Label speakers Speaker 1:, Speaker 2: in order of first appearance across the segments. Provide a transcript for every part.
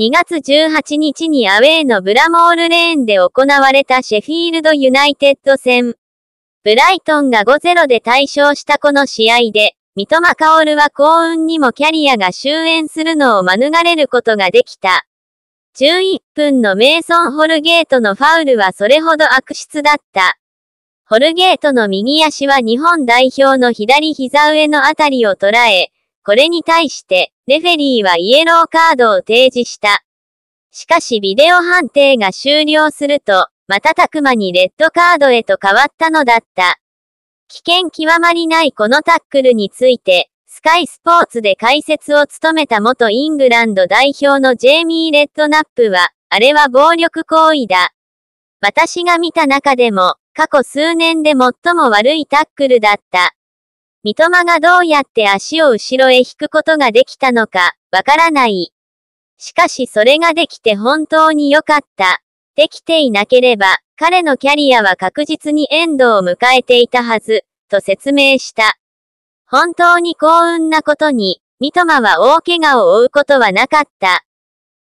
Speaker 1: 2月18日にアウェーのブラモールレーンで行われたシェフィールドユナイテッド戦。ブライトンが5-0で大勝したこの試合で、三笘薫は幸運にもキャリアが終焉するのを免れることができた。11分のメイソン・ホルゲートのファウルはそれほど悪質だった。ホルゲートの右足は日本代表の左膝上のあたりを捉え、これに対して、レフェリーはイエローカードを提示した。しかしビデオ判定が終了すると、瞬く間にレッドカードへと変わったのだった。危険極まりないこのタックルについて、スカイスポーツで解説を務めた元イングランド代表のジェイミー・レッドナップは、あれは暴力行為だ。私が見た中でも、過去数年で最も悪いタックルだった。三笘がどうやって足を後ろへ引くことができたのか、わからない。しかしそれができて本当に良かった。できていなければ、彼のキャリアは確実にエンドを迎えていたはず、と説明した。本当に幸運なことに、三笘は大怪我を負うことはなかった。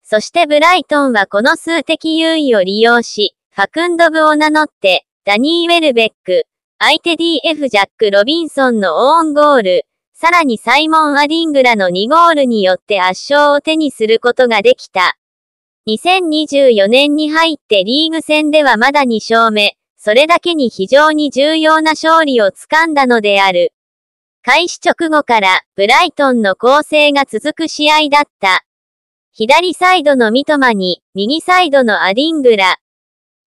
Speaker 1: そしてブライトンはこの数的優位を利用し、ファクンドブを名乗って、ダニー・ウェルベック、相手 DF ジャック・ロビンソンのオーンゴール、さらにサイモン・アディングラの2ゴールによって圧勝を手にすることができた。2024年に入ってリーグ戦ではまだ2勝目、それだけに非常に重要な勝利をつかんだのである。開始直後からブライトンの構成が続く試合だった。左サイドのミトマに、右サイドのアディングラ、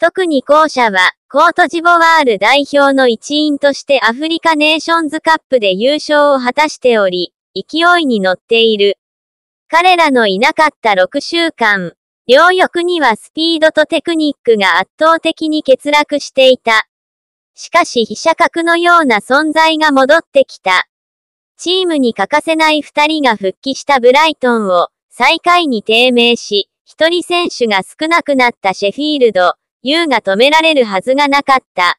Speaker 1: 特に後者は、コートジボワール代表の一員としてアフリカネーションズカップで優勝を果たしており、勢いに乗っている。彼らのいなかった6週間、両翼にはスピードとテクニックが圧倒的に欠落していた。しかし被写格のような存在が戻ってきた。チームに欠かせない二人が復帰したブライトンを最下位に低迷し、一人選手が少なくなったシェフィールド、優が止められるはずがなかった。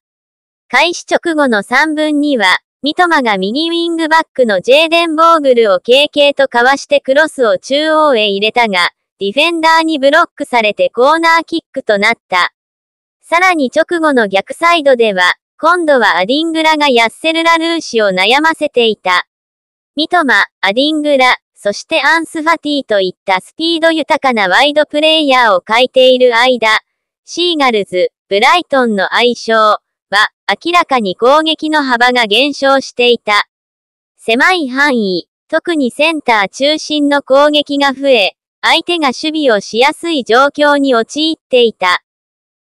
Speaker 1: 開始直後の3分には、三笘が右ウィングバックのジェーデン・ボーグルを KK とかわしてクロスを中央へ入れたが、ディフェンダーにブロックされてコーナーキックとなった。さらに直後の逆サイドでは、今度はアディングラがヤッセル・ラルーシを悩ませていた。三マ、アディングラ、そしてアンス・ファティといったスピード豊かなワイドプレイヤーを欠いている間、シーガルズ、ブライトンの愛称は、明らかに攻撃の幅が減少していた。狭い範囲、特にセンター中心の攻撃が増え、相手が守備をしやすい状況に陥っていた。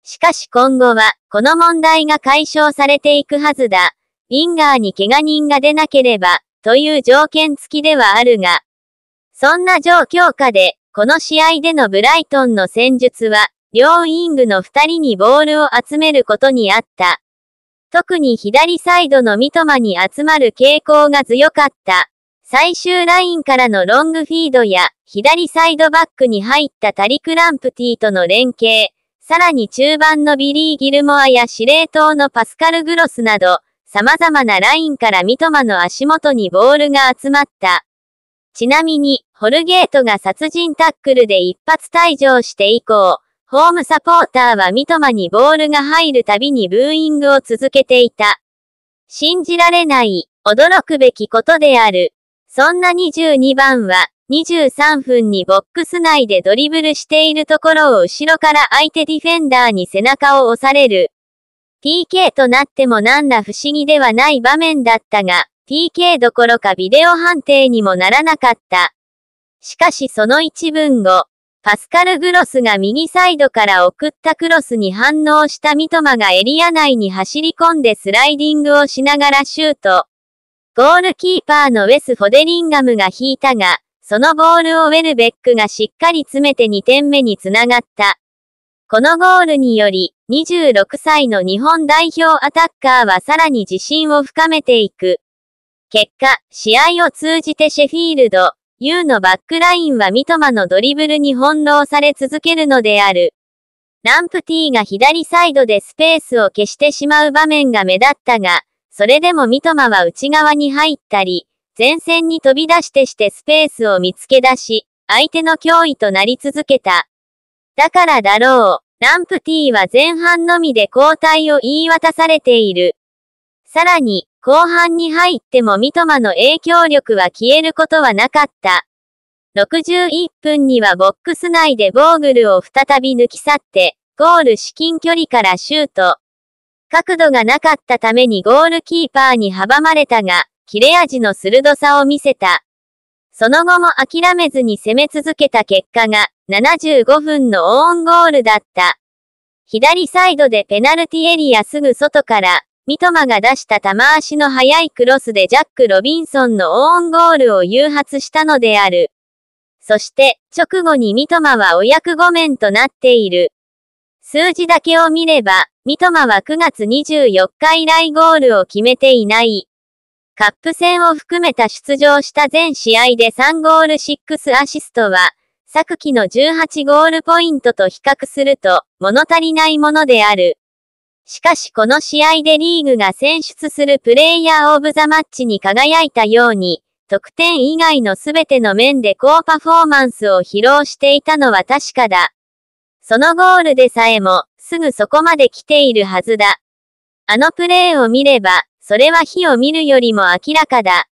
Speaker 1: しかし今後は、この問題が解消されていくはずだ。ウィンガーに怪我人が出なければ、という条件付きではあるが、そんな状況下で、この試合でのブライトンの戦術は、両ウィングの2人にボールを集めることにあった。特に左サイドの三笘に集まる傾向が強かった。最終ラインからのロングフィードや、左サイドバックに入ったタリクランプティとの連携、さらに中盤のビリー・ギルモアや司令塔のパスカル・グロスなど、様々なラインから三笘の足元にボールが集まった。ちなみに、ホルゲートが殺人タックルで一発退場して以降、ホームサポーターは三笘にボールが入るたびにブーイングを続けていた。信じられない、驚くべきことである。そんな22番は、23分にボックス内でドリブルしているところを後ろから相手ディフェンダーに背中を押される。t k となっても何ら不思議ではない場面だったが、t k どころかビデオ判定にもならなかった。しかしその一文後、パスカル・グロスが右サイドから送ったクロスに反応した三笘がエリア内に走り込んでスライディングをしながらシュート。ゴールキーパーのウェス・フォデリンガムが引いたが、そのボールをウェルベックがしっかり詰めて2点目につながった。このゴールにより、26歳の日本代表アタッカーはさらに自信を深めていく。結果、試合を通じてシェフィールド、U のバックラインは三笘のドリブルに翻弄され続けるのである。ランプテーが左サイドでスペースを消してしまう場面が目立ったが、それでも三笘は内側に入ったり、前線に飛び出してしてスペースを見つけ出し、相手の脅威となり続けた。だからだろう、ランプテーは前半のみで交代を言い渡されている。さらに、後半に入っても三笘の影響力は消えることはなかった。61分にはボックス内でボーグルを再び抜き去って、ゴール至近距離からシュート。角度がなかったためにゴールキーパーに阻まれたが、切れ味の鋭さを見せた。その後も諦めずに攻め続けた結果が、75分のオーンゴールだった。左サイドでペナルティエリアすぐ外から、三マが出した玉足の速いクロスでジャック・ロビンソンのオーンゴールを誘発したのである。そして、直後に三マはお役御免となっている。数字だけを見れば、三マは9月24日以来ゴールを決めていない。カップ戦を含めた出場した全試合で3ゴール6アシストは、昨季の18ゴールポイントと比較すると、物足りないものである。しかしこの試合でリーグが選出するプレイヤーオブザマッチに輝いたように、得点以外の全ての面で高パフォーマンスを披露していたのは確かだ。そのゴールでさえも、すぐそこまで来ているはずだ。あのプレーを見れば、それは火を見るよりも明らかだ。